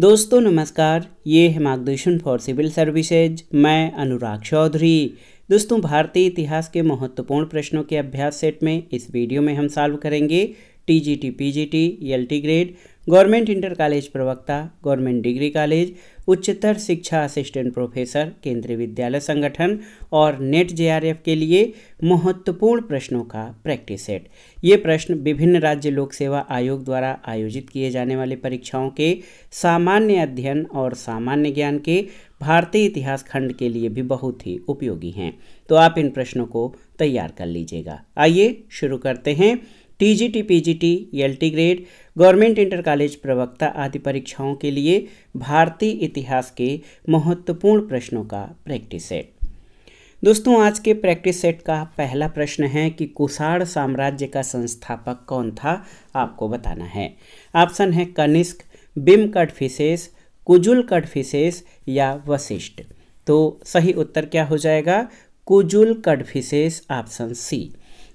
दोस्तों नमस्कार ये है मार्गदर्शन फॉर सिविल सर्विसेज मैं अनुराग चौधरी दोस्तों भारतीय इतिहास के महत्वपूर्ण प्रश्नों के अभ्यास सेट में इस वीडियो में हम सॉल्व करेंगे T G T P G T L T grade government inter college प्रवक्ता गवर्नमेंट डिग्री कॉलेज उच्चतर शिक्षा असिस्टेंट प्रोफेसर केंद्रीय विद्यालय संगठन और नेट जेआरएफ के लिए महत्वपूर्ण प्रश्नों का प्रैक्टिस सेट ये प्रश्न विभिन्न राज्य लोक सेवा आयोग द्वारा आयोजित किए जाने वाले परीक्षाओं के सामान्य अध्ययन और सामान्य ज्ञान के भारतीय इतिहास खंड के लिए भी बहुत ही उपयोगी हैं तो आप इन प्रश्नों को तैयार कर लीजिएगा आइए शुरू करते हैं TGT PGT LT grade government inter college प्रवक्ता आदि परीक्षाओं के लिए भारतीय इतिहास के महत्वपूर्ण प्रश्नों का प्रैक्टिस सेट दोस्तों आज के प्रैक्टिस सेट का पहला प्रश्न है कि कुषाण साम्राज्य का संस्थापक कौन था आपको बताना है ऑप्शन है कनिष्क बिम कटफिशेस कुजुल कटफिशेस या वशिष्ठ तो सही उत्तर क्या हो जाएगा कुजुल कटफिशेस ऑप्शन सी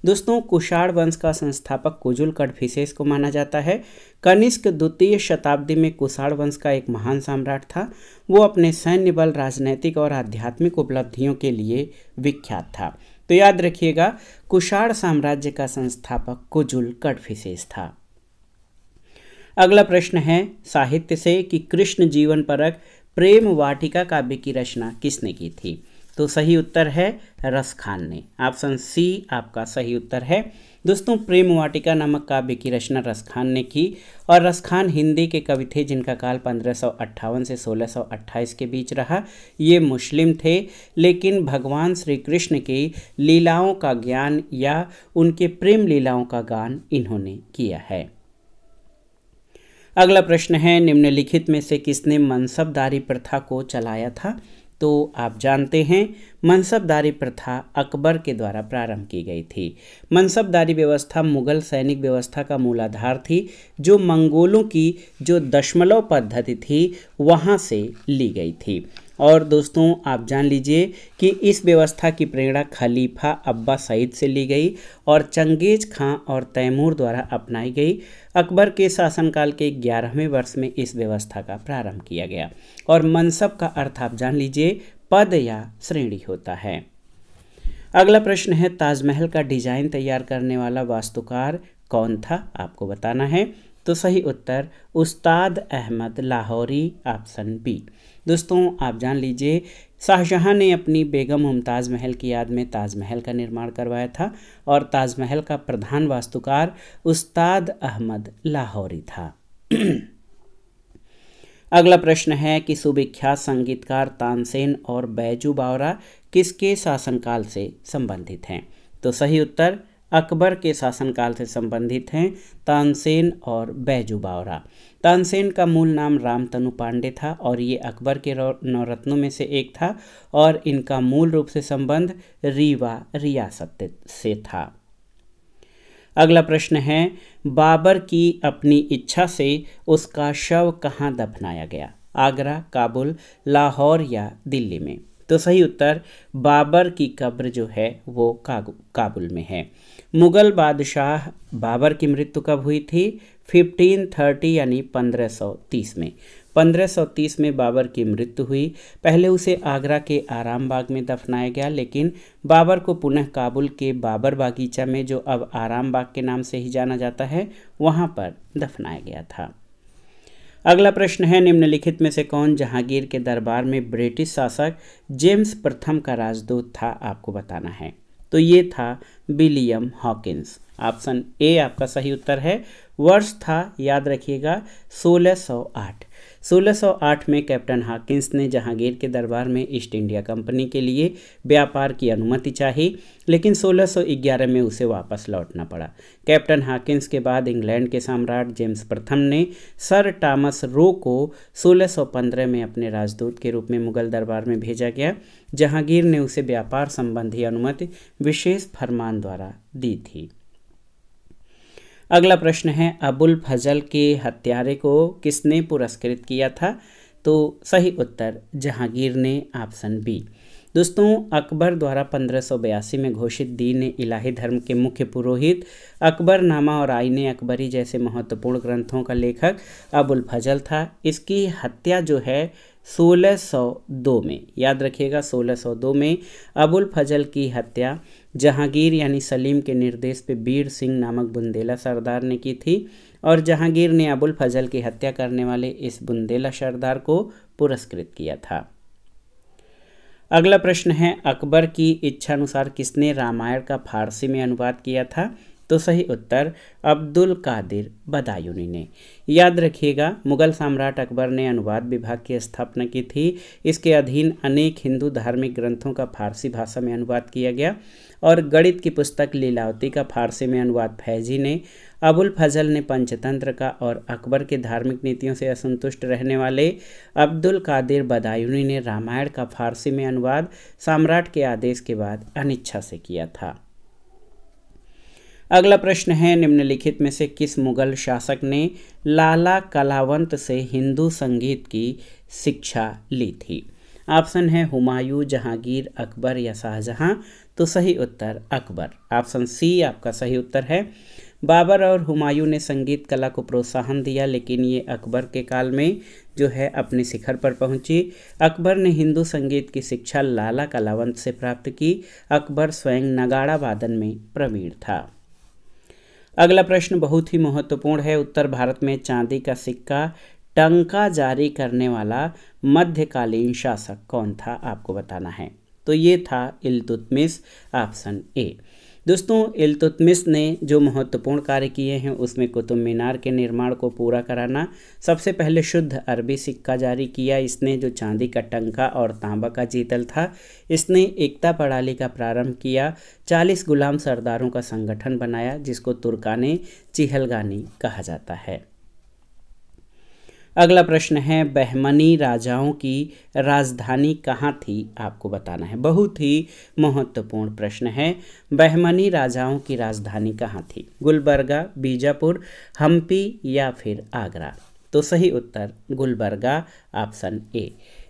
दोस्तों कुषाण वंश का संस्थापक कुजुल विशेष को माना जाता है कनिष्क द्वितीय शताब्दी में कुषाण वंश का एक महान सम्राट था वो अपने सैन्य बल राजनैतिक और आध्यात्मिक उपलब्धियों के लिए विख्यात था तो याद रखिएगा कुषाण साम्राज्य का संस्थापक कुजुल कटफिशेष था अगला प्रश्न है साहित्य से कि कृष्ण जीवन परक प्रेम वाटिका काव्य की रचना किसने की थी तो सही उत्तर है रस खान ने ऑप्शन सी आपका सही उत्तर है दोस्तों प्रेम वाटिका नामक काव्य की रचना रसखान ने की और रसखान हिंदी के कवि थे जिनका काल पंद्रह से 1628 के बीच रहा ये मुस्लिम थे लेकिन भगवान श्री कृष्ण की लीलाओं का ज्ञान या उनके प्रेम लीलाओं का गान इन्होंने किया है अगला प्रश्न है निम्नलिखित में से किसने मनसबदारी प्रथा को चलाया था तो आप जानते हैं मनसबदारी प्रथा अकबर के द्वारा प्रारंभ की गई थी मनसबदारी व्यवस्था मुगल सैनिक व्यवस्था का मूलाधार थी जो मंगोलों की जो दशमलव पद्धति थी वहाँ से ली गई थी और दोस्तों आप जान लीजिए कि इस व्यवस्था की प्रेरणा खलीफा अब्बा सईद से ली गई और चंगेज खां और तैमूर द्वारा अपनाई गई अकबर के शासनकाल के ग्यारहवें वर्ष में इस व्यवस्था का प्रारंभ किया गया और मनसब का अर्थ आप जान लीजिए पद या श्रेणी होता है अगला प्रश्न है ताजमहल का डिजाइन तैयार करने वाला वास्तुकार कौन था आपको बताना है तो सही उत्तर उस्ताद अहमद लाहौरी ऑप्शन बी दोस्तों आप जान लीजिए शाहजहाँ ने अपनी बेगम मुमताज़ महल की याद में ताजमहल का निर्माण करवाया था और ताजमहल का प्रधान वास्तुकार उस्ताद अहमद लाहौरी था अगला प्रश्न है कि सुविख्यात संगीतकार तानसेन और बैजू बावरा किसके शासनकाल से संबंधित हैं तो सही उत्तर अकबर के शासनकाल से संबंधित हैं तानसेन और बैजू बावरा तानसेन का मूल नाम रामतनु पांडे था और ये अकबर के नवरत्नों में से एक था और इनका मूल रूप से संबंध रीवा रियासत से था अगला प्रश्न है बाबर की अपनी इच्छा से उसका शव कहाँ दफनाया गया आगरा काबुल लाहौर या दिल्ली में तो सही उत्तर बाबर की कब्र जो है वो काबुल में है मुग़ल बादशाह बाबर की मृत्यु कब हुई थी 1530 यानी 1530 में 1530 में बाबर की मृत्यु हुई पहले उसे आगरा के आराम बाग में दफनाया गया लेकिन बाबर को पुनः काबुल के बाबर बागीचा में जो अब आराम बाग के नाम से ही जाना जाता है वहाँ पर दफनाया गया था अगला प्रश्न है निम्नलिखित में से कौन जहांगीर के दरबार में ब्रिटिश शासक जेम्स प्रथम का राजदूत था आपको बताना है तो ये था विलियम हॉकिंस ऑप्शन ए आपका सही उत्तर है वर्ष था याद रखिएगा 1608 1608 में कैप्टन हाकिंस ने जहांगीर के दरबार में ईस्ट इंडिया कंपनी के लिए व्यापार की अनुमति चाही लेकिन 1611 में उसे वापस लौटना पड़ा कैप्टन हाकिंस के बाद इंग्लैंड के सम्राट जेम्स प्रथम ने सर टॉमस रो को 1615 में अपने राजदूत के रूप में मुगल दरबार में भेजा गया जहांगीर ने उसे व्यापार संबंधी अनुमति विशेष फरमान द्वारा दी थी अगला प्रश्न है अबुल फजल के हत्यारे को किसने पुरस्कृत किया था तो सही उत्तर जहांगीर ने ऑप्शन बी दोस्तों अकबर द्वारा पंद्रह में घोषित दीन इलाही धर्म के मुख्य पुरोहित अकबर नामा और आईने अकबरी जैसे महत्वपूर्ण ग्रंथों का लेखक अबुल फजल था इसकी हत्या जो है 1602 में याद रखिएगा 1602 में अबुल फजल की हत्या जहांगीर यानी सलीम के निर्देश पे बीर सिंह नामक बुंदेला सरदार ने की थी और जहांगीर ने अबुल फजल की हत्या करने वाले इस बुंदेला सरदार को पुरस्कृत किया था अगला प्रश्न है अकबर की इच्छानुसार किसने रामायण का फारसी में अनुवाद किया था तो सही उत्तर अब्दुल कादिर बदायूनी ने याद रखिएगा मुगल सम्राट अकबर ने अनुवाद विभाग की स्थापना की थी इसके अधीन अनेक हिंदू धार्मिक ग्रंथों का फारसी भाषा में अनुवाद किया गया और गणित की पुस्तक लीलावती का फारसी में अनुवाद फैजी ने अबुल फजल ने पंचतंत्र का और अकबर के धार्मिक नीतियों से असंतुष्ट रहने वाले अब्दुल कादिर बदायूनी ने रामायण का फारसी में अनुवाद सम्राट के आदेश के बाद अनिच्छा से किया था अगला प्रश्न है निम्नलिखित में से किस मुगल शासक ने लाला कलावंत से हिंदू संगीत की शिक्षा ली थी ऑप्शन है हुमायूं जहांगीर अकबर या शाहजहां तो सही उत्तर अकबर ऑप्शन सी आपका सही उत्तर है बाबर और हुमायूं ने संगीत कला को प्रोत्साहन दिया लेकिन ये अकबर के काल में जो है अपने शिखर पर पहुंची अकबर ने हिंदू संगीत की शिक्षा लाला कलावंत से प्राप्त की अकबर स्वयं नगाड़ा वादन में प्रवीण था अगला प्रश्न बहुत ही महत्वपूर्ण है उत्तर भारत में चांदी का सिक्का टंका जारी करने वाला मध्यकालीन शासक कौन था आपको बताना है तो ये था इलतुतमिस ऑप्शन ए दोस्तों इलतुतमिस ने जो महत्वपूर्ण कार्य किए हैं उसमें कुतुब मीनार के निर्माण को पूरा कराना सबसे पहले शुद्ध अरबी सिक्का जारी किया इसने जो चांदी का टंका और तांबा का जीतल था इसने एकता प्रणाली का प्रारंभ किया चालीस गुलाम सरदारों का संगठन बनाया जिसको तुर्काने चिहलगानी कहा जाता है अगला प्रश्न है बहमनी राजाओं की राजधानी कहाँ थी आपको बताना है बहुत ही महत्वपूर्ण प्रश्न है बहमनी राजाओं की राजधानी कहाँ थी गुलबर्गा बीजापुर हम्पी या फिर आगरा तो सही उत्तर गुलबर्गा ऑप्शन ए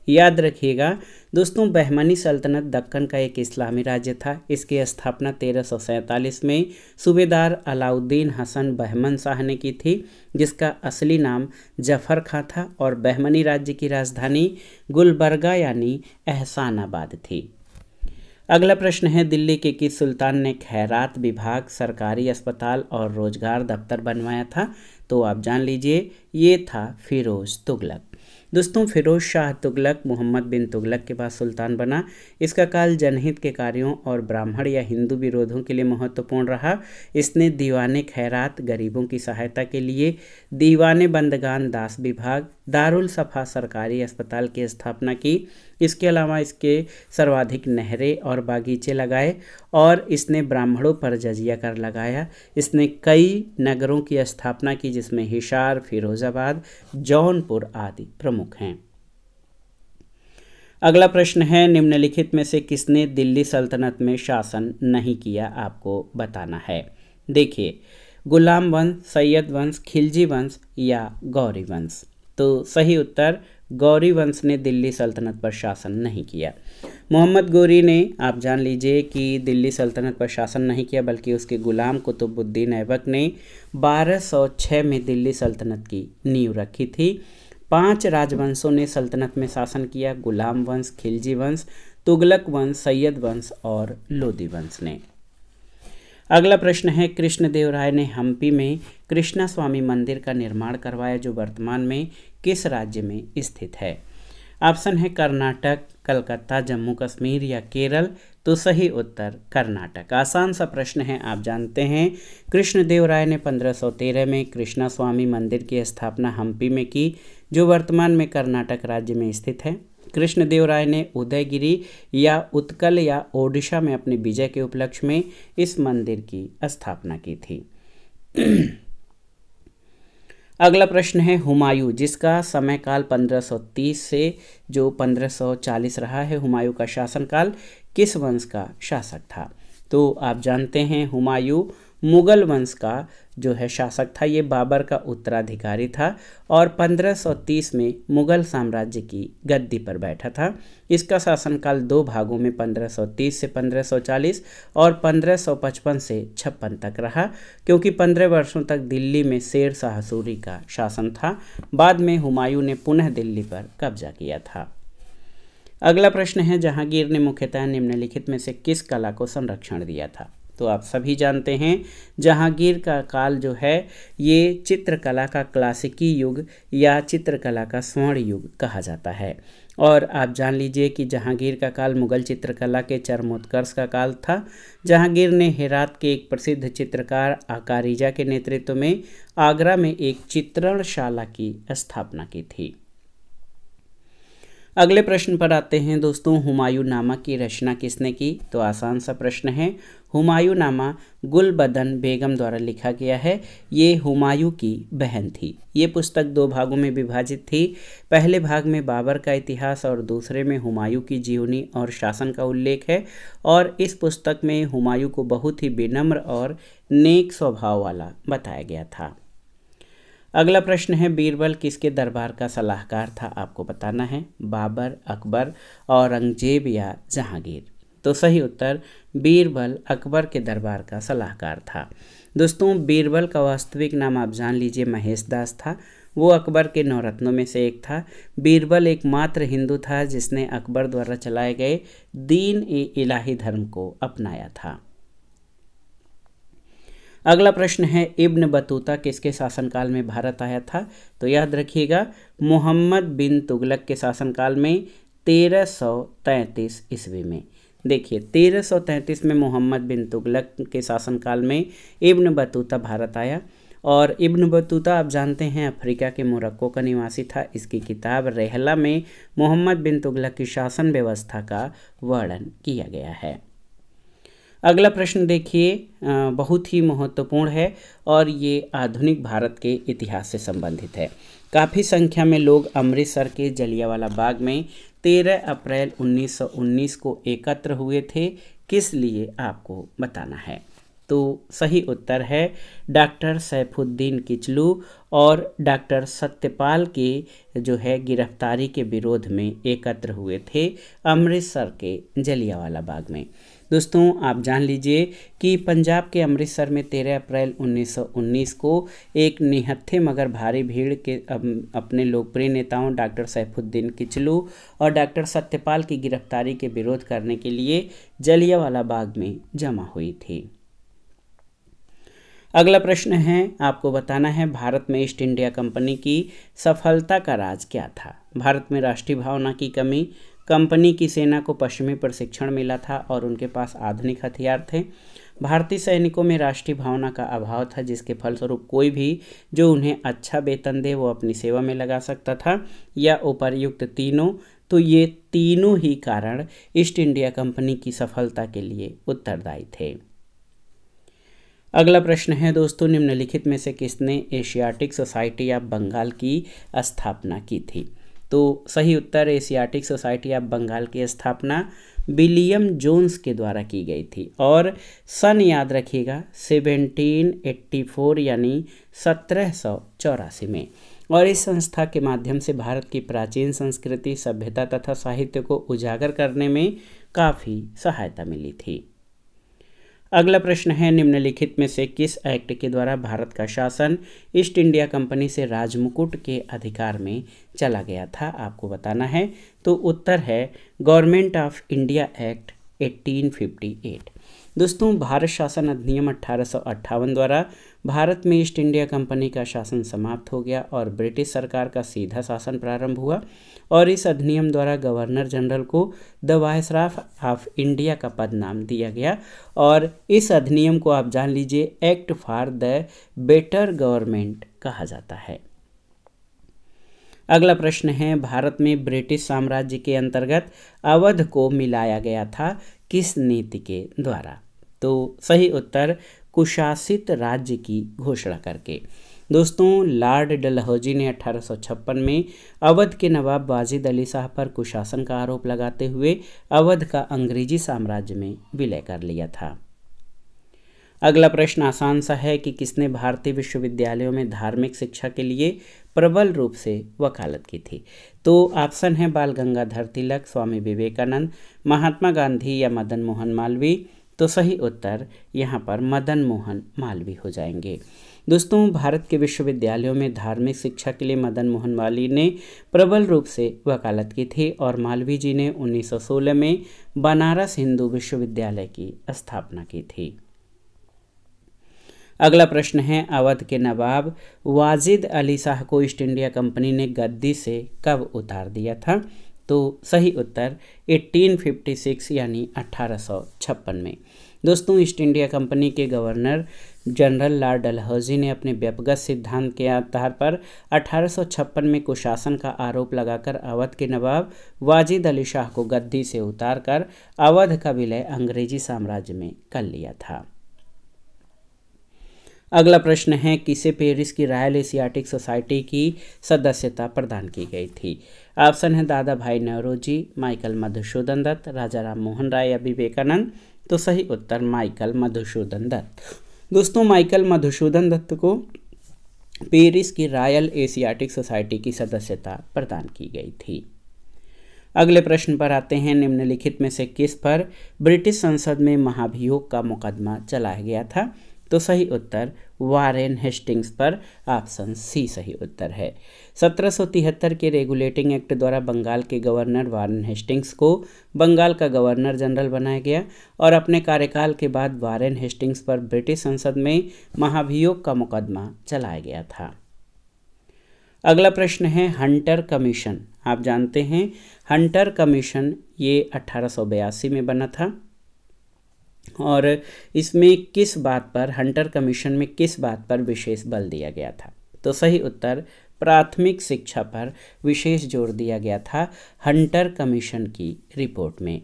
याद रखिएगा दोस्तों बहमनी सल्तनत दक्कन का एक इस्लामी राज्य था इसकी स्थापना तेरह में सूबेदार अलाउद्दीन हसन बहमन शाह ने की थी जिसका असली नाम जफर खां था और बहमनी राज्य की राजधानी गुलबर्गा यानी एहसानाबाद थी अगला प्रश्न है दिल्ली के किस सुल्तान ने खैरात विभाग सरकारी अस्पताल और रोजगार दफ्तर बनवाया था तो आप जान लीजिए ये था फिरोज़ तुगलक दोस्तों फिरोज शाह तुगलक मोहम्मद बिन तुगलक के बाद सुल्तान बना इसका काल जनहित के कार्यों और ब्राह्मण या हिंदू विरोधों के लिए महत्वपूर्ण रहा इसने दीवाने खैरात गरीबों की सहायता के लिए दीवाने बंदगान दास विभाग दारुल सफा सरकारी अस्पताल की स्थापना की इसके अलावा इसके सर्वाधिक नहरें और बागीचे लगाए और इसने ब्राह्मणों पर जजिया कर लगाया इसने कई नगरों की स्थापना की जिसमें हिसार फिरोजाबाद जौनपुर आदि प्रमुख हैं अगला प्रश्न है निम्नलिखित में से किसने दिल्ली सल्तनत में शासन नहीं किया आपको बताना है देखिए गुलाम वंश सैयद वंश खिलजी वंश या गौरी वंश तो सही उत्तर गौरी वंश ने दिल्ली सल्तनत पर शासन नहीं किया मोहम्मद गौरी ने आप जान लीजिए कि दिल्ली सल्तनत पर शासन नहीं किया बल्कि उसके गुलाम कुतुबुद्दीन ऐबक ने 1206 में दिल्ली सल्तनत की नींव रखी थी पांच राजवंशों ने सल्तनत में शासन किया गुलाम वंश खिलजी वंश तुगलक वंश सैयद वंश और लोधी वंश ने अगला प्रश्न है कृष्णदेव राय ने हम्पी में कृष्णा स्वामी मंदिर का निर्माण करवाया जो वर्तमान में किस राज्य में स्थित है ऑप्शन है कर्नाटक कलकत्ता जम्मू कश्मीर या केरल तो सही उत्तर कर्नाटक आसान सा प्रश्न है आप जानते हैं कृष्णदेव राय ने 1513 में कृष्णा स्वामी मंदिर की स्थापना हम्पी में की जो वर्तमान में कर्नाटक राज्य में स्थित है कृष्णदेव राय ने उदयगिरी या उत्कल या ओडिशा में अपने विजय के उपलक्ष्य में इस मंदिर की स्थापना की थी अगला प्रश्न है हुमायूं जिसका समय काल 1530 से जो 1540 रहा है हुमायूं का शासनकाल किस वंश का शासक था तो आप जानते हैं हुमायूं मुग़ल वंश का जो है शासक था ये बाबर का उत्तराधिकारी था और 1530 में मुग़ल साम्राज्य की गद्दी पर बैठा था इसका शासनकाल दो भागों में 1530 से 1540 और 1555 से छप्पन तक रहा क्योंकि 15 वर्षों तक दिल्ली में शेर शाह सूरी का शासन था बाद में हुमायूं ने पुनः दिल्ली पर कब्जा किया था अगला प्रश्न है जहांगीर ने मुख्यतः निम्नलिखित में से किस कला को संरक्षण दिया था तो आप सभी जानते हैं जहांगीर का काल जो है ये चित्रकला का क्लासिकी युग या चित्रकला का स्वर्ण युग कहा जाता है और आप जान लीजिए कि जहांगीर का काल मुगल चित्रकला के चरमोत्कर्ष का काल था जहांगीर ने हेरात के एक प्रसिद्ध चित्रकार आकारिजा के नेतृत्व में आगरा में एक चित्रणशाला की स्थापना की थी अगले प्रश्न पर आते हैं दोस्तों हुमायूं नामा की रचना किसने की तो आसान सा प्रश्न है हुमायूं नामा गुलबदन बेगम द्वारा लिखा गया है ये हुमायूं की बहन थी ये पुस्तक दो भागों में विभाजित थी पहले भाग में बाबर का इतिहास और दूसरे में हुमायूं की जीवनी और शासन का उल्लेख है और इस पुस्तक में हुमायूं को बहुत ही विनम्र और नेक स्वभाव वाला बताया गया था अगला प्रश्न है बीरबल किसके दरबार का सलाहकार था आपको बताना है बाबर अकबर औरंगजेब या जहांगीर तो सही उत्तर बीरबल अकबर के दरबार का सलाहकार था दोस्तों बीरबल का वास्तविक नाम आप जान लीजिए महेश दास था वो अकबर के नवरत्नों में से एक था बीरबल एकमात्र हिंदू था जिसने अकबर द्वारा चलाए गए दीन ए इलाही धर्म को अपनाया था अगला प्रश्न है इब्न बतूता किसके शासनकाल में भारत आया था तो याद रखिएगा मोहम्मद बिन तुगलक के शासनकाल में तेरह सौ तैंतीस ईस्वी में देखिए तेरह सौ तैंतीस में मोहम्मद बिन तुगलक के शासनकाल में इब्न बतूता भारत आया और इब्न बतूता आप जानते हैं अफ्रीका के मोरक्को का निवासी था इसकी किताब रेहला में मोहम्मद बिन तुगलक की शासन व्यवस्था का वर्णन किया गया है अगला प्रश्न देखिए बहुत ही महत्वपूर्ण है और ये आधुनिक भारत के इतिहास से संबंधित है काफ़ी संख्या में लोग अमृतसर के जलियावाला बाग में 13 अप्रैल 1919 को एकत्र हुए थे किस लिए आपको बताना है तो सही उत्तर है डॉक्टर सैफुद्दीन किचलू और डॉक्टर सत्यपाल के जो है गिरफ्तारी के विरोध में एकत्र हुए थे अमृतसर के जलियावाला बाग में दोस्तों आप जान लीजिए कि पंजाब के अमृतसर में 13 अप्रैल 1919 को एक निहत्थे मगर भारी भीड़ के अपने लोकप्रिय नेताओं डॉक्टर सैफुद्दीन किचलू और डॉक्टर सत्यपाल की गिरफ्तारी के विरोध करने के लिए जलियावाला बाग में जमा हुई थी अगला प्रश्न है आपको बताना है भारत में ईस्ट इंडिया कंपनी की सफलता का राज क्या था भारत में राष्ट्रीय भावना की कमी कंपनी की सेना को पश्चिमी प्रशिक्षण मिला था और उनके पास आधुनिक हथियार थे भारतीय सैनिकों में राष्ट्रीय भावना का अभाव था जिसके फलस्वरूप कोई भी जो उन्हें अच्छा वेतन दे वो अपनी सेवा में लगा सकता था या उपरयुक्त तीनों तो ये तीनों ही कारण ईस्ट इंडिया कंपनी की सफलता के लिए उत्तरदायी थे अगला प्रश्न है दोस्तों निम्नलिखित में से किसने एशियाटिक सोसाइटी ऑफ बंगाल की स्थापना की थी तो सही उत्तर एशियाटिक सोसाइटी ऑफ बंगाल की स्थापना विलियम जोन्स के द्वारा की गई थी और सन याद रखिएगा 1784 यानी सत्रह में और इस संस्था के माध्यम से भारत की प्राचीन संस्कृति सभ्यता तथा साहित्य को उजागर करने में काफ़ी सहायता मिली थी अगला प्रश्न है निम्नलिखित में से किस एक्ट के द्वारा भारत का शासन ईस्ट इंडिया कंपनी से राजमुकुट के अधिकार में चला गया था आपको बताना है तो उत्तर है गवर्नमेंट ऑफ इंडिया एक्ट 1858 दोस्तों भारत शासन अधिनियम अठारह द्वारा भारत में ईस्ट इंडिया कंपनी का शासन समाप्त हो गया और ब्रिटिश सरकार का सीधा शासन प्रारंभ हुआ और इस अधिनियम द्वारा गवर्नर जनरल को द वायसराफ ऑफ इंडिया का पद नाम दिया गया और इस अधिनियम को आप जान लीजिए act for the better government कहा जाता है अगला प्रश्न है भारत में ब्रिटिश साम्राज्य के अंतर्गत अवध को मिलाया गया था किस नीति के द्वारा तो सही उत्तर कुशासित राज्य की घोषणा करके दोस्तों लॉर्ड डलहौजी ने 1856 में अवध के नवाब वाजिद अली शाह पर कुशासन का आरोप लगाते हुए अवध का अंग्रेजी साम्राज्य में विलय कर लिया था अगला प्रश्न आसान सा है कि किसने भारतीय विश्वविद्यालयों में धार्मिक शिक्षा के लिए प्रबल रूप से वकालत की थी तो ऑप्शन है बाल गंगाधर तिलक स्वामी विवेकानंद महात्मा गांधी या मदन मोहन मालवीय तो सही उत्तर यहाँ पर मदन मोहन मालवी हो जाएंगे दोस्तों भारत के विश्वविद्यालयों में धार्मिक शिक्षा के लिए मदन मोहन मालवी ने प्रबल रूप से वकालत की थी और मालवी जी ने 1916 में बनारस हिंदू विश्वविद्यालय की स्थापना की थी अगला प्रश्न है अवध के नवाब वाजिद अली शाह को ईस्ट इंडिया कंपनी ने गद्दी से कब उतार दिया था तो सही उत्तर 1856 यानी अट्ठारह में दोस्तों ईस्ट इंडिया कंपनी के गवर्नर जनरल लॉर्ड डलहौजी ने अपने व्यपगत सिद्धांत के आधार पर 1856 में कुशासन का आरोप लगाकर अवध के नवाब वाजिद अली शाह को गद्दी से उतारकर अवध का विलय अंग्रेजी साम्राज्य में कर लिया था अगला प्रश्न है किसे पेरिस की रॉयल एशियाटिक सोसाइटी की सदस्यता प्रदान की गई थी ऑप्शन है दादा भाई नवरोजी माइकल मधुसूदन दत्त राजा राम मोहन राय या विवेकानंद तो सही उत्तर माइकल मधुसूदन दत्त दोस्तों माइकल मधुसूदन दत्त को पेरिस की रॉयल एशियाटिक सोसाइटी की सदस्यता प्रदान की गई थी अगले प्रश्न पर आते हैं निम्नलिखित में से किस पर ब्रिटिश संसद में महाभियोग का मुकदमा चलाया गया था तो सही उत्तर वारेन हेस्टिंग्स पर ऑप्शन सी सही उत्तर है सत्रह के रेगुलेटिंग एक्ट द्वारा बंगाल के गवर्नर वारेन हेस्टिंग्स को बंगाल का गवर्नर जनरल बनाया गया और अपने कार्यकाल के बाद वारेन हेस्टिंग्स पर ब्रिटिश संसद में महाभियोग का मुकदमा चलाया गया था अगला प्रश्न है हंटर कमीशन आप जानते हैं हंटर कमीशन ये अट्ठारह में बना था और इसमें किस बात पर हंटर कमीशन में किस बात पर विशेष बल दिया गया था तो सही उत्तर प्राथमिक शिक्षा पर विशेष जोर दिया गया था हंटर कमीशन की रिपोर्ट में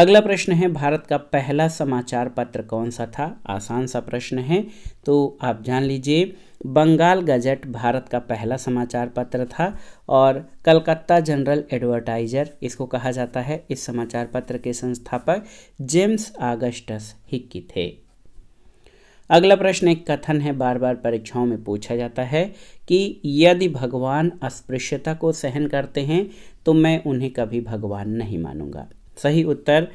अगला प्रश्न है भारत का पहला समाचार पत्र कौन सा था आसान सा प्रश्न है तो आप जान लीजिए बंगाल गजट भारत का पहला समाचार पत्र था और कलकत्ता जनरल एडवर्टाइजर इसको कहा जाता है इस समाचार पत्र के संस्थापक जेम्स आगस्टस हिक्की थे अगला प्रश्न एक कथन है बार बार परीक्षाओं में पूछा जाता है कि यदि भगवान अस्पृश्यता को सहन करते हैं तो मैं उन्हें कभी भगवान नहीं मानूंगा सही उत्तर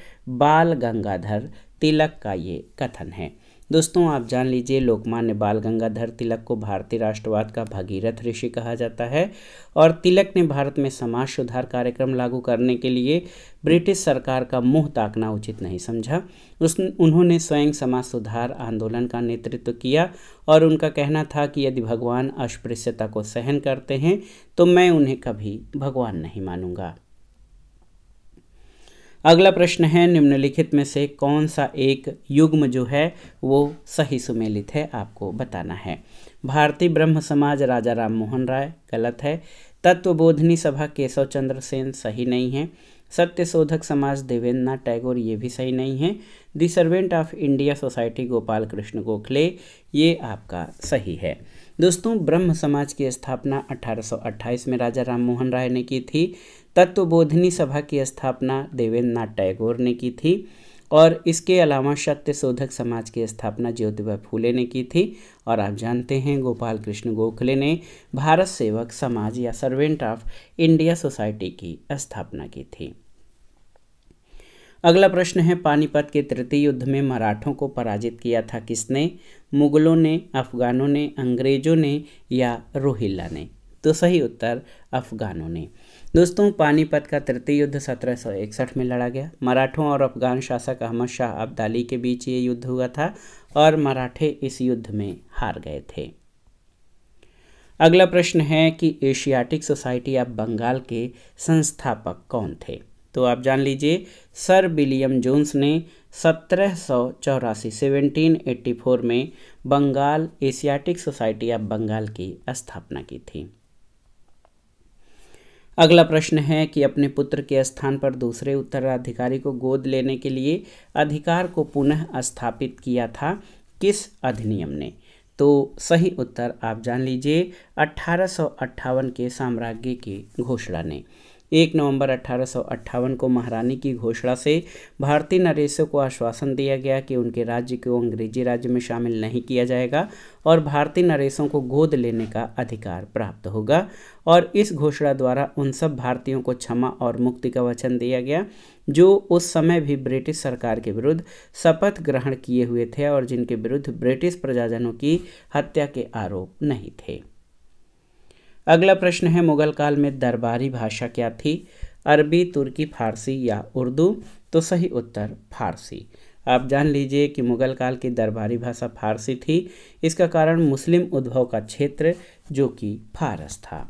बाल गंगाधर तिलक का ये कथन है दोस्तों आप जान लीजिए लोकमान्य बाल गंगाधर तिलक को भारतीय राष्ट्रवाद का भगीरथ ऋषि कहा जाता है और तिलक ने भारत में समाज सुधार कार्यक्रम लागू करने के लिए ब्रिटिश सरकार का मुंह ताकना उचित नहीं समझा उस उन्होंने स्वयं समाज सुधार आंदोलन का नेतृत्व किया और उनका कहना था कि यदि भगवान अस्पृश्यता को सहन करते हैं तो मैं उन्हें कभी भगवान नहीं मानूंगा अगला प्रश्न है निम्नलिखित में से कौन सा एक युग्म जो है वो सही सुमेलित है आपको बताना है भारतीय ब्रह्म समाज राजा राम मोहन राय गलत है तत्वबोधनी सभा केशव चंद्र सेन सही नहीं है सत्य शोधक समाज देवेंद्र नाथ टैगोर ये भी सही नहीं है the servant of India society Gopal Krishna Gokhale ये आपका सही है दोस्तों ब्रह्म समाज की स्थापना 1828 में राजा राम मोहन राय ने की थी तत्वबोधनी सभा की स्थापना देवेंद्र नाथ टैगोर ने की थी और इसके अलावा सत्य शोधक समाज की स्थापना ज्योतिबा फूले ने की थी और आप जानते हैं गोपाल कृष्ण गोखले ने भारत सेवक समाज या सर्वेंट ऑफ इंडिया सोसाइटी की स्थापना की थी अगला प्रश्न है पानीपत के तृतीय युद्ध में मराठों को पराजित किया था किसने मुगलों ने अफगानों ने अंग्रेजों ने या रोहिल्ला ने तो सही उत्तर अफगानों ने दोस्तों पानीपत का तृतीय युद्ध 1761 में लड़ा गया मराठों और अफगान शासक अहमद शाह अब्दाली के बीच ये युद्ध हुआ था और मराठे इस युद्ध में हार गए थे अगला प्रश्न है कि एशियाटिक सोसाइटी ऑफ बंगाल के संस्थापक कौन थे तो आप जान लीजिए सर विलियम जोन्स ने सत्रह सौ चौरासी सेवनटीन एट्टी फोर में Bengal Asiatic society of Bengal की स्थापना की थी अगला प्रश्न है कि अपने पुत्र के स्थान पर दूसरे उत्तराधिकारी को गोद लेने के लिए अधिकार को पुनः स्थापित किया था किस अधिनियम ने तो सही उत्तर आप जान लीजिए अठारह के साम्राज्य की घोषणा ने एक नवंबर अठारह को महारानी की घोषणा से भारतीय नरेशों को आश्वासन दिया गया कि उनके राज्य को अंग्रेजी राज्य में शामिल नहीं किया जाएगा और भारतीय नरेशों को गोद लेने का अधिकार प्राप्त होगा और इस घोषणा द्वारा उन सब भारतीयों को क्षमा और मुक्ति का वचन दिया गया जो उस समय भी ब्रिटिश सरकार के विरुद्ध शपथ ग्रहण किए हुए थे और जिनके विरुद्ध ब्रिटिश प्रजाजनों की हत्या के आरोप नहीं थे अगला प्रश्न है मुगल काल में दरबारी भाषा क्या थी अरबी तुर्की फारसी या उर्दू तो सही उत्तर फारसी आप जान लीजिए कि मुगल काल की दरबारी भाषा फारसी थी इसका कारण मुस्लिम उद्भव का क्षेत्र जो कि फारस था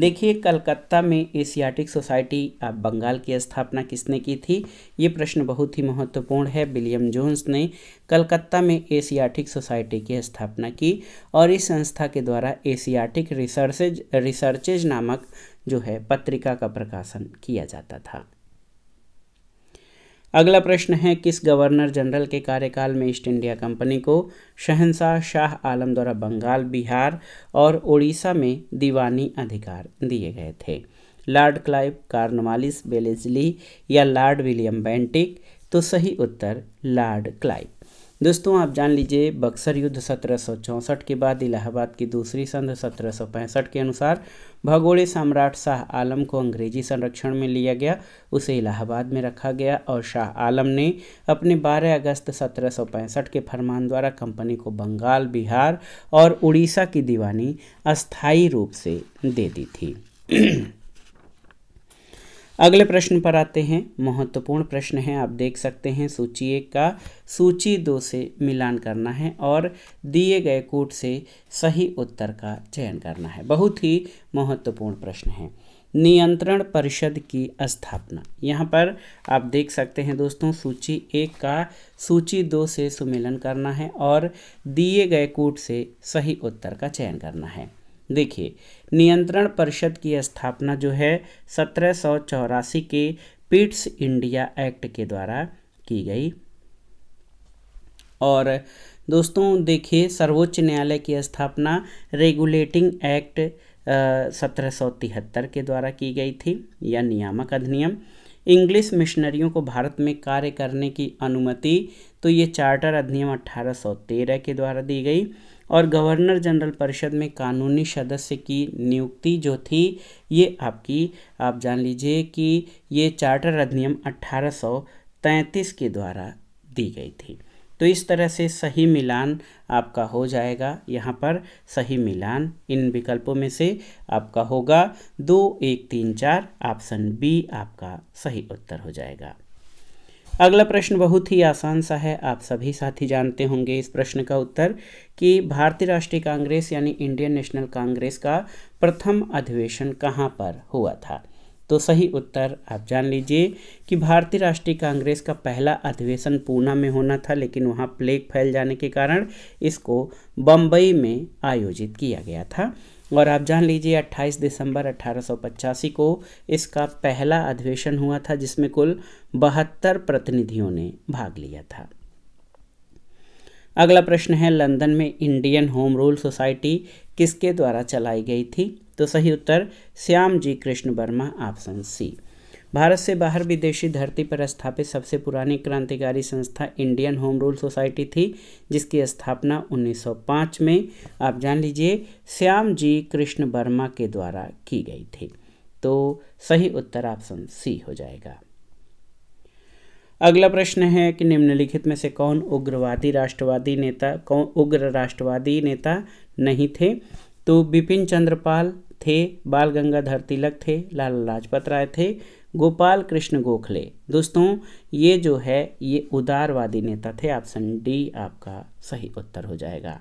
देखिए कलकत्ता में एशियाटिक सोसाइटी ऑफ बंगाल की स्थापना किसने की थी ये प्रश्न बहुत ही महत्वपूर्ण है विलियम जोन्स ने कलकत्ता में एशियाटिक सोसाइटी की स्थापना की और इस संस्था के द्वारा एशियाटिक रिसर्चेज रिसर्चेज नामक जो है पत्रिका का प्रकाशन किया जाता था अगला प्रश्न है किस गवर्नर जनरल के कार्यकाल में ईस्ट इंडिया कंपनी को शहनशाह शाह आलम द्वारा बंगाल बिहार और उड़ीसा में दीवानी अधिकार दिए गए थे लॉर्ड क्लाइव कार्नवालिस बेलेजली या लॉर्ड विलियम बैंटिक तो सही उत्तर लॉर्ड क्लाइव दोस्तों आप जान लीजिए बक्सर युद्ध सत्रह के बाद इलाहाबाद की दूसरी संध सत्रह के अनुसार भगोड़े सम्राट शाह आलम को अंग्रेजी संरक्षण में लिया गया उसे इलाहाबाद में रखा गया और शाह आलम ने अपने 12 अगस्त सत्रह के फरमान द्वारा कंपनी को बंगाल बिहार और उड़ीसा की दीवानी अस्थायी रूप से दे दी थी अगले प्रश्न पर आते हैं महत्वपूर्ण प्रश्न है आप देख सकते हैं सूची एक का सूची दो से मिलान करना है और दिए गए कोट से सही उत्तर का चयन करना है बहुत ही महत्वपूर्ण प्रश्न है नियंत्रण परिषद की स्थापना यहाँ पर आप देख सकते हैं दोस्तों सूची एक का सूची दो से सुमेलन करना है और दिए गए कोट से सही उत्तर का चयन करना है देखिए नियंत्रण परिषद की स्थापना जो है सत्रह के पिट्स इंडिया एक्ट के द्वारा की गई और दोस्तों देखिए सर्वोच्च न्यायालय की स्थापना रेगुलेटिंग एक्ट सत्रह के द्वारा की गई थी या नियामक अधिनियम इंग्लिश मिशनरियों को भारत में कार्य करने की अनुमति तो ये चार्टर अधिनियम 1813 के द्वारा दी गई और गवर्नर जनरल परिषद में कानूनी सदस्य की नियुक्ति जो थी ये आपकी आप जान लीजिए कि ये चार्टर अधिनियम 1833 के द्वारा दी गई थी तो इस तरह से सही मिलान आपका हो जाएगा यहाँ पर सही मिलान इन विकल्पों में से आपका होगा दो एक तीन चार ऑप्शन बी आपका सही उत्तर हो जाएगा अगला प्रश्न बहुत ही आसान सा है आप सभी साथी जानते होंगे इस प्रश्न का उत्तर कि भारतीय राष्ट्रीय कांग्रेस यानी इंडियन नेशनल कांग्रेस का प्रथम अधिवेशन कहाँ पर हुआ था तो सही उत्तर आप जान लीजिए कि भारतीय राष्ट्रीय कांग्रेस का पहला अधिवेशन पूना में होना था लेकिन वहाँ प्लेग फैल जाने के कारण इसको बम्बई में आयोजित किया गया था और आप जान लीजिए 28 दिसंबर अठारह को इसका पहला अधिवेशन हुआ था जिसमें कुल बहत्तर प्रतिनिधियों ने भाग लिया था अगला प्रश्न है लंदन में इंडियन होम रूल सोसाइटी किसके द्वारा चलाई गई थी तो सही उत्तर Shyamji Krishna Varma option C Bharat से बाहर विदेशी धरती पर स्थापित सबसे पुरानी क्रांतिकारी संस्था इंडियन होम रूल सोसाइटी थी जिसकी स्थापना 1905 में आप जान लीजिए श्याम जी कृष्ण वर्मा के द्वारा की गई थी तो सही उत्तर ऑप्शन सी हो जाएगा अगला प्रश्न है कि निम्नलिखित में से कौन उग्रवादी राष्ट्रवादी नेता कौन उग्र राष्ट्रवादी नेता नहीं थे तो बिपिन चंद्रपाल थे बाल गंगाधर तिलक थे लाल लाजपत राय थे गोपाल कृष्ण गोखले दोस्तों ये जो है ये उदारवादी नेता थे ऑप्शन डी आपका सही उत्तर हो जाएगा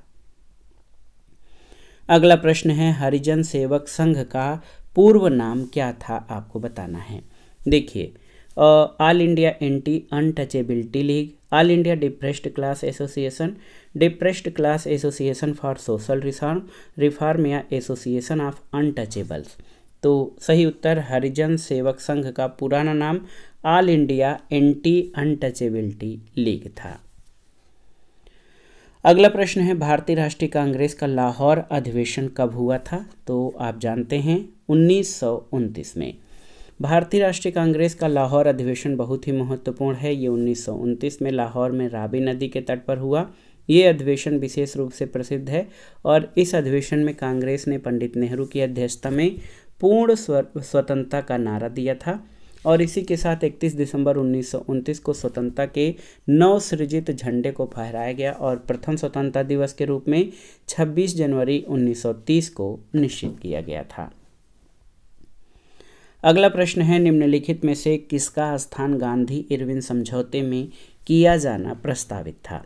अगला प्रश्न है हरिजन सेवक संघ का पूर्व नाम क्या था आपको बताना है देखिए all India anti untouchability league all India depressed class association depressed class association for social reform reform या एसोसिएशन ऑफ अनटचेबल्स तो सही उत्तर हरिजन सेवक संघ का पुराना नाम all India anti untouchability league था अगला प्रश्न है भारतीय राष्ट्रीय कांग्रेस का लाहौर अधिवेशन कब हुआ था तो आप जानते हैं उन्नीस में भारतीय राष्ट्रीय कांग्रेस का लाहौर अधिवेशन बहुत ही महत्वपूर्ण है ये उन्नीस में लाहौर में राबी नदी के तट पर हुआ ये अधिवेशन विशेष रूप से प्रसिद्ध है और इस अधिवेशन में कांग्रेस ने पंडित नेहरू की अध्यक्षता में पूर्ण स्वतंत्रता का नारा दिया था और इसी के साथ 31 दिसंबर उन्नीस को स्वतंत्रता के नवसृजित सृजित झंडे को फहराया गया और प्रथम स्वतंत्रता दिवस के रूप में 26 जनवरी 1930 को निश्चित किया गया था अगला प्रश्न है निम्नलिखित में से किसका स्थान गांधी इरविन समझौते में किया जाना प्रस्तावित था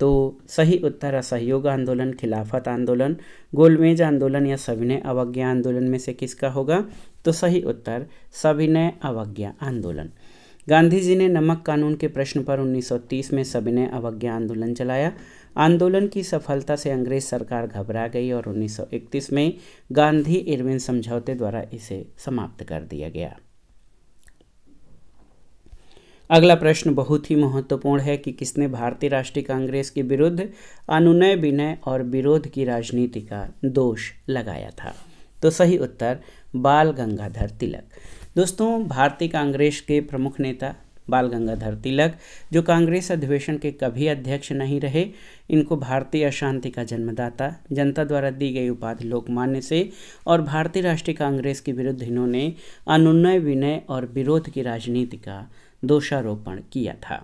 तो सही उत्तर असहयोग आंदोलन खिलाफत आंदोलन गोलमेज आंदोलन या सविनय अवज्ञा आंदोलन में से किसका होगा तो सही उत्तर सविनय अवज्ञा आंदोलन गांधी जी ने नमक कानून के प्रश्न पर 1930 में सविनय अवज्ञा आंदोलन चलाया आंदोलन की सफलता से अंग्रेज सरकार घबरा गई और 1931 में गांधी इरविन समझौते द्वारा इसे समाप्त कर दिया गया अगला प्रश्न बहुत ही महत्वपूर्ण है कि किसने भारतीय राष्ट्रीय कांग्रेस के विरुद्ध अनुनय विनय और विरोध की राजनीति का दोष लगाया था तो सही उत्तर बाल गंगाधर तिलक दोस्तों भारतीय कांग्रेस के प्रमुख नेता बाल गंगाधर तिलक जो कांग्रेस अधिवेशन के कभी अध्यक्ष नहीं रहे इनको भारतीय अशांति का जन्मदाता जनता द्वारा दी गई उपाधि लोकमान्य से और भारतीय राष्ट्रीय कांग्रेस के विरुद्ध इन्होंने अनुन्नय विनय और विरोध की राजनीति का दोषारोपण किया था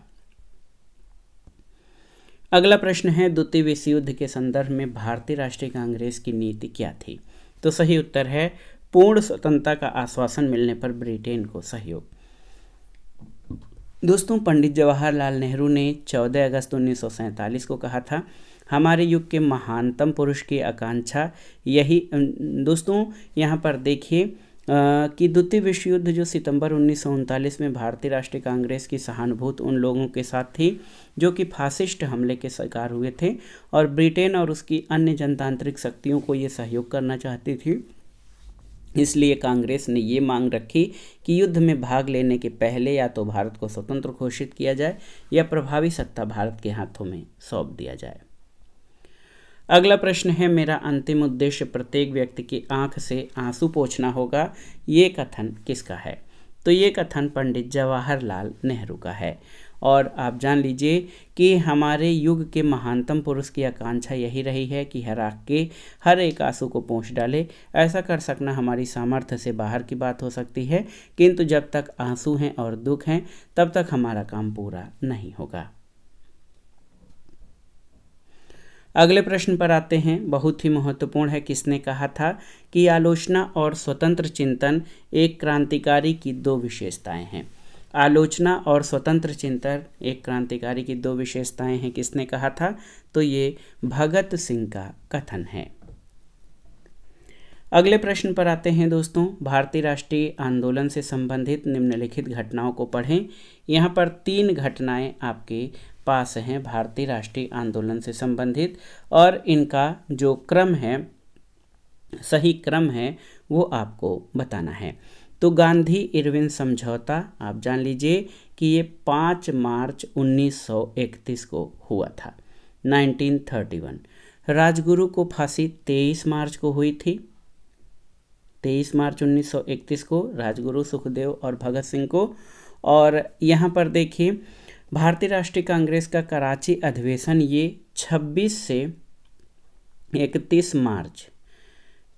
अगला प्रश्न है द्वितीय विश्व युद्ध के संदर्भ में भारतीय राष्ट्रीय कांग्रेस की नीति क्या थी तो सही उत्तर है पूर्ण स्वतंत्रता का आश्वासन मिलने पर ब्रिटेन को सहयोग दोस्तों पंडित जवाहरलाल नेहरू ने 14 अगस्त उन्नीस को कहा था हमारे युग के महानतम पुरुष की आकांक्षा यही दोस्तों यहाँ पर देखिए कि द्वितीय विश्व युद्ध जो सितंबर उन्नीस में भारतीय राष्ट्रीय कांग्रेस की सहानुभूत उन लोगों के साथ थी जो कि फासिस्ट हमले के शिकार हुए थे और ब्रिटेन और उसकी अन्य जनतांत्रिक शक्तियों को ये सहयोग करना चाहती थी इसलिए कांग्रेस ने ये मांग रखी कि युद्ध में भाग लेने के पहले या तो भारत को स्वतंत्र घोषित किया जाए या प्रभावी सत्ता भारत के हाथों में सौंप दिया जाए अगला प्रश्न है मेरा अंतिम उद्देश्य प्रत्येक व्यक्ति की आंख से आंसू पोछना होगा ये कथन किसका है तो ये कथन पंडित जवाहरलाल नेहरू का है और आप जान लीजिए कि हमारे युग के महानतम पुरुष की आकांक्षा यही रही है कि हर आँख के हर एक आंसू को पहुँच डाले ऐसा कर सकना हमारी सामर्थ्य से बाहर की बात हो सकती है किंतु जब तक आंसू हैं और दुख हैं तब तक हमारा काम पूरा नहीं होगा अगले प्रश्न पर आते हैं बहुत ही महत्वपूर्ण है किसने कहा था कि आलोचना और स्वतंत्र चिंतन एक क्रांतिकारी की दो विशेषताएं हैं आलोचना और स्वतंत्र चिंतन एक क्रांतिकारी की दो विशेषताएं हैं किसने कहा था तो ये भगत सिंह का कथन है अगले प्रश्न पर आते हैं दोस्तों भारतीय राष्ट्रीय आंदोलन से संबंधित निम्नलिखित घटनाओं को पढ़ें यहाँ पर तीन घटनाएं आपके पास हैं भारतीय राष्ट्रीय आंदोलन से संबंधित और इनका जो क्रम है सही क्रम है वो आपको बताना है तो गांधी इरविन समझौता आप जान लीजिए कि ये पाँच मार्च 1931 को हुआ था 1931 राजगुरु को फांसी 23 मार्च को हुई थी 23 मार्च 1931 को राजगुरु सुखदेव और भगत सिंह को और यहाँ पर देखिए भारतीय राष्ट्रीय कांग्रेस का कराची अधिवेशन ये 26 से 31 मार्च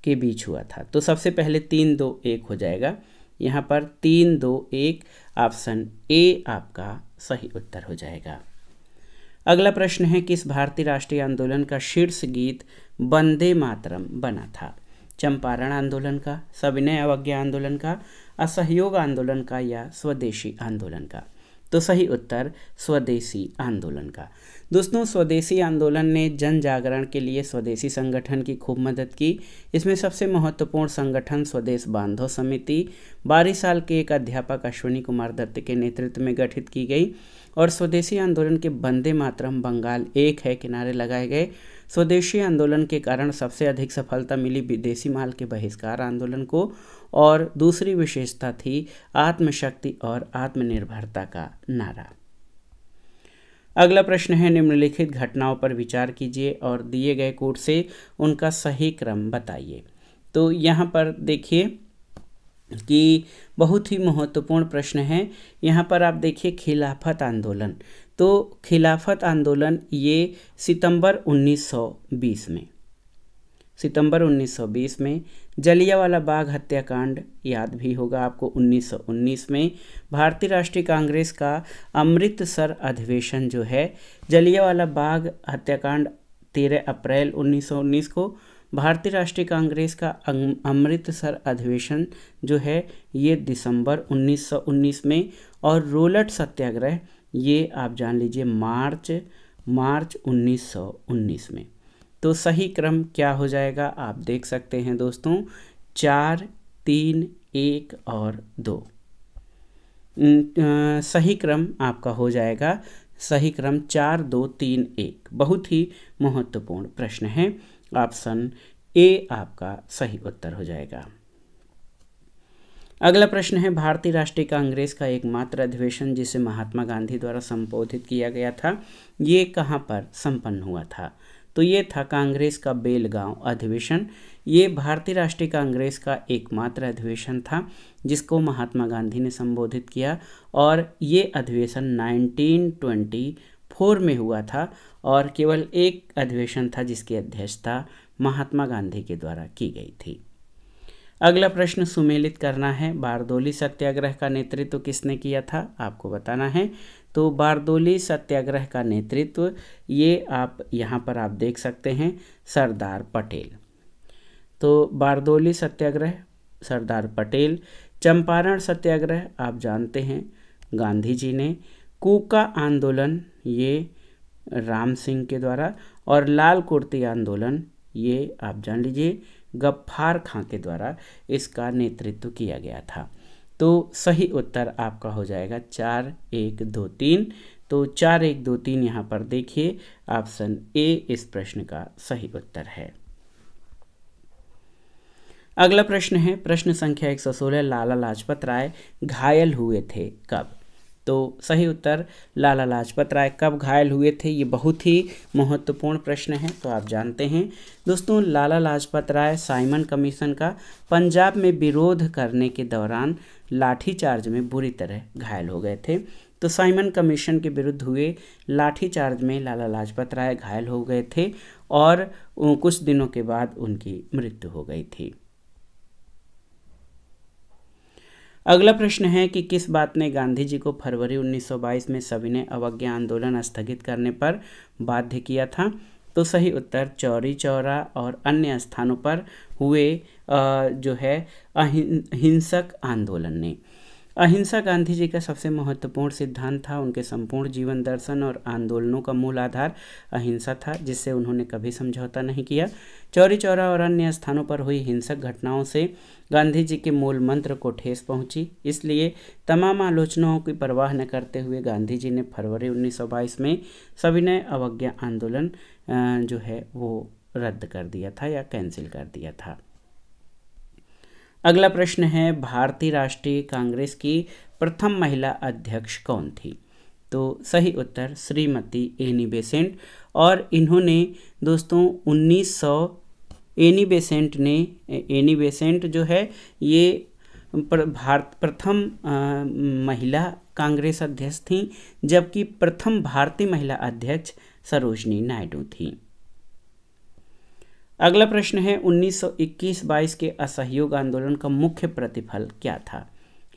के बीच हुआ था तो सबसे पहले तीन दो एक हो जाएगा यहाँ पर तीन दो एक ऑप्शन ए आपका सही उत्तर हो जाएगा अगला प्रश्न है कि इस भारतीय राष्ट्रीय आंदोलन का शीर्ष गीत वंदे मातरम बना था चंपारण आंदोलन का सविनय अवज्ञा आंदोलन का असहयोग आंदोलन का या स्वदेशी आंदोलन का तो सही उत्तर स्वदेशी आंदोलन का दोस्तों स्वदेशी आंदोलन ने जन जागरण के लिए स्वदेशी संगठन की खूब मदद की इसमें सबसे महत्वपूर्ण संगठन स्वदेश बांधव समिति बारह साल के एक अध्यापक अश्विनी कुमार दत्त के नेतृत्व में गठित की गई और स्वदेशी आंदोलन के बंदे मातरम बंगाल एक है किनारे लगाए गए स्वदेशी आंदोलन के कारण सबसे अधिक सफलता मिली विदेशी माल के बहिष्कार आंदोलन को और दूसरी विशेषता थी आत्मशक्ति और आत्मनिर्भरता का नारा अगला प्रश्न है निम्नलिखित घटनाओं पर विचार कीजिए और दिए गए कोट से उनका सही क्रम बताइए तो यहाँ पर देखिए कि बहुत ही महत्वपूर्ण प्रश्न है यहाँ पर आप देखिए खिलाफत आंदोलन तो खिलाफत आंदोलन ये सितंबर 1920 में सितंबर 1920 में जलियावाला बाग हत्याकांड याद भी होगा आपको 1919 में भारतीय राष्ट्रीय कांग्रेस का अमृतसर अधिवेशन जो है जलियावाला बाग हत्याकांड 13 अप्रैल 1919 को भारतीय राष्ट्रीय कांग्रेस का अमृतसर अधिवेशन जो है ये दिसंबर 1919 में और रोलट सत्याग्रह ये आप जान लीजिए मार्च मार्च 1919 में तो सही क्रम क्या हो जाएगा आप देख सकते हैं दोस्तों चार तीन एक और दो सही क्रम आपका हो जाएगा सही क्रम चार दो तीन एक बहुत ही महत्वपूर्ण प्रश्न है ऑप्शन ए आपका सही उत्तर हो जाएगा अगला प्रश्न है भारतीय राष्ट्रीय कांग्रेस का एकमात्र अधिवेशन जिसे महात्मा गांधी द्वारा संबोधित किया गया था ये कहाँ पर संपन्न हुआ था तो ये था कांग्रेस का बेलगांव अधिवेशन ये भारतीय राष्ट्रीय कांग्रेस का एकमात्र अधिवेशन था जिसको महात्मा गांधी ने संबोधित किया और ये अधिवेशन 1924 में हुआ था और केवल एक अधिवेशन था जिसकी अध्यक्षता महात्मा गांधी के द्वारा की गई थी अगला प्रश्न सुमेलित करना है बारदोली सत्याग्रह का नेतृत्व तो किसने किया था आपको बताना है तो बारदोली सत्याग्रह का नेतृत्व ये आप यहाँ पर आप देख सकते हैं सरदार पटेल तो बारदोली सत्याग्रह सरदार पटेल चंपारण सत्याग्रह आप जानते हैं गांधी जी ने कूका आंदोलन ये राम सिंह के द्वारा और लाल कुर्ती आंदोलन ये आप जान लीजिए गफ्फार खां के द्वारा इसका नेतृत्व किया गया था तो सही उत्तर आपका हो जाएगा चार एक दो तीन तो चार एक दो तीन यहाँ पर देखिए ऑप्शन ए इस प्रश्न का सही उत्तर है अगला प्रश्न है प्रश्न संख्या एक सौ सोलह लाला लाजपत राय घायल हुए थे कब तो सही उत्तर लाला लाजपत राय कब घायल हुए थे ये बहुत ही महत्वपूर्ण प्रश्न है तो आप जानते हैं दोस्तों लाला लाजपत राय साइमन कमीशन का पंजाब में विरोध करने के दौरान लाठीचार्ज में बुरी तरह घायल हो गए थे तो साइमन कमीशन के विरुद्ध हुए लाठीचार्ज में लाला लाजपत राय घायल हो गए थे और कुछ दिनों के बाद उनकी मृत्यु हो गई थी अगला प्रश्न है कि किस बात ने गांधी जी को फरवरी 1922 में सविनय अवज्ञा आंदोलन स्थगित करने पर बाध्य किया था तो सही उत्तर चौरी चौरा और अन्य स्थानों पर हुए जो है अहिंसक आंदोलन ने अहिंसा गांधी जी का सबसे महत्वपूर्ण सिद्धांत था उनके संपूर्ण जीवन दर्शन और आंदोलनों का मूल आधार अहिंसा था जिससे उन्होंने कभी समझौता नहीं किया चौरी चौरा और अन्य स्थानों पर हुई हिंसक घटनाओं से गांधी जी के मूल मंत्र को ठेस पहुंची इसलिए तमाम आलोचनाओं की परवाह न करते हुए गांधी जी ने फरवरी 1922 में सविनय अवज्ञा आंदोलन जो है वो रद्द कर दिया था या कैंसिल कर दिया था अगला प्रश्न है भारतीय राष्ट्रीय कांग्रेस की प्रथम महिला अध्यक्ष कौन थी तो सही उत्तर श्रीमती एनी बेसेंट और इन्होंने दोस्तों 1900 एनी बेसेंट ने एनी बेसेंट जो है ये पर भारत प्रथम महिला कांग्रेस अध्यक्ष थी जबकि प्रथम भारतीय महिला अध्यक्ष सरोजनी नायडू थी अगला प्रश्न है 1921-22 के असहयोग आंदोलन का मुख्य प्रतिफल क्या था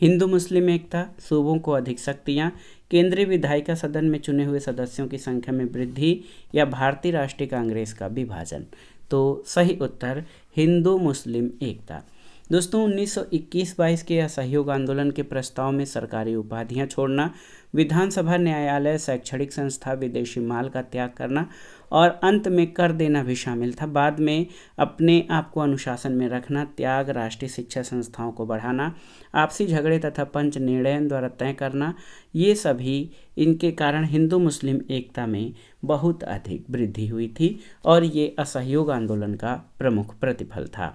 हिंदू मुस्लिम एकता सूबों को अधिक शक्तियाँ केंद्रीय विधायिका सदन में चुने हुए सदस्यों की संख्या में वृद्धि या भारतीय राष्ट्रीय कांग्रेस का विभाजन तो सही उत्तर हिंदू मुस्लिम एकता दोस्तों 1921-22 के असहयोग आंदोलन के प्रस्ताव में सरकारी उपाधियां छोड़ना विधानसभा न्यायालय शैक्षणिक संस्था विदेशी माल का त्याग करना और अंत में कर देना भी शामिल था बाद में अपने आप को अनुशासन में रखना त्याग राष्ट्रीय शिक्षा संस्थाओं को बढ़ाना आपसी झगड़े तथा पंच निर्णय द्वारा तय करना ये सभी इनके कारण हिंदू मुस्लिम एकता में बहुत अधिक वृद्धि हुई थी और ये असहयोग आंदोलन का प्रमुख प्रतिफल था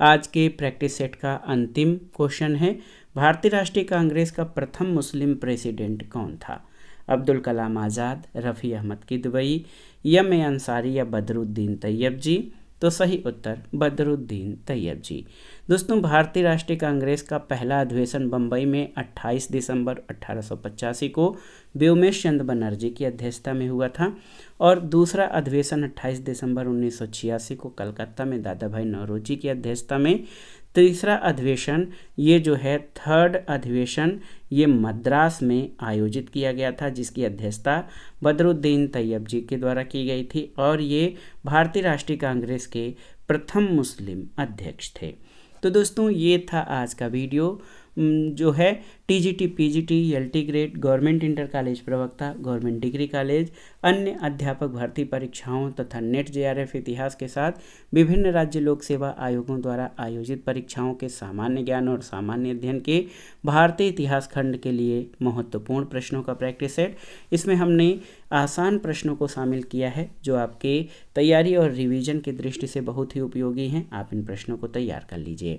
आज के प्रैक्टिस सेट का अंतिम क्वेश्चन है भारतीय राष्ट्रीय कांग्रेस का प्रथम मुस्लिम प्रेसिडेंट कौन था अब्दुल कलाम आज़ाद रफ़ी अहमद की दुबई यम अंसारी या बदरुद्दीन तैयब जी तो सही उत्तर बदरुद्दीन तैयब जी दोस्तों भारतीय राष्ट्रीय कांग्रेस का पहला अधिवेशन बम्बई में 28 दिसंबर 1885 को व्योमेश चंद्र बनर्जी की अध्यक्षता में हुआ था और दूसरा अधिवेशन 28 दिसंबर 1986 को कलकत्ता में दादा भाई नौरोजी की अध्यक्षता में तीसरा अधिवेशन ये जो है थर्ड अधिवेशन ये मद्रास में आयोजित किया गया था जिसकी अध्यक्षता बदरुद्दीन तैयब जी के द्वारा की गई थी और ये भारतीय राष्ट्रीय कांग्रेस के प्रथम मुस्लिम अध्यक्ष थे तो दोस्तों ये था आज का वीडियो जो है TGT PGT LT grade government inter college प्रवक्ता गवर्नमेंट डिग्री कॉलेज अन्य अध्यापक भर्ती परीक्षाओं तथा नेट जेआरएफ इतिहास के साथ विभिन्न राज्य लोक सेवा आयोगों द्वारा आयोजित परीक्षाओं के सामान्य ज्ञान और सामान्य अध्ययन के भारतीय इतिहास खंड के लिए महत्वपूर्ण प्रश्नों का प्रैक्टिस सेट इसमें हमने आसान प्रश्नों को शामिल किया है जो आपके तैयारी और रिविजन की दृष्टि से बहुत ही उपयोगी हैं आप इन प्रश्नों को तैयार कर लीजिए